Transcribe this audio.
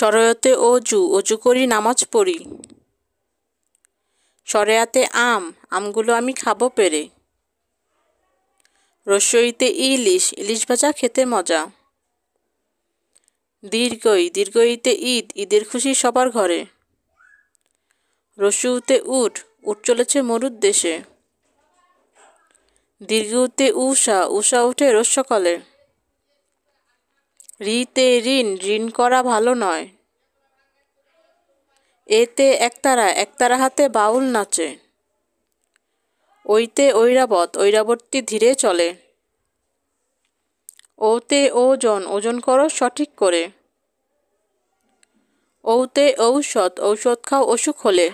শরয়তে অজু অজু করি নামাজ পড়ি সরেয়াতে আম আমগুলো আমি খাবো পেরে রসইতে ইলিশ ইলিশ ভাজা খেতে মজা দীর্ঘই দীর্ঘইতে ঈদ ঈদের খুশি সবার ঘরে রসুতে উঠ উঠ চলেছে মরুর দেশে দীর্ঘতে উষা উষা উঠে রস ঋতে ঋণ ঋণ করা ভালো নয় এতে একতারা একতারা হাতে বাউল নাচে ওইতে ঐরাবত ঐরাবতটি ধীরে চলে ওতে ওজন ওজন করো সঠিক করে ঔতে ঔষধ ঔষধ খাও অসুখ হলে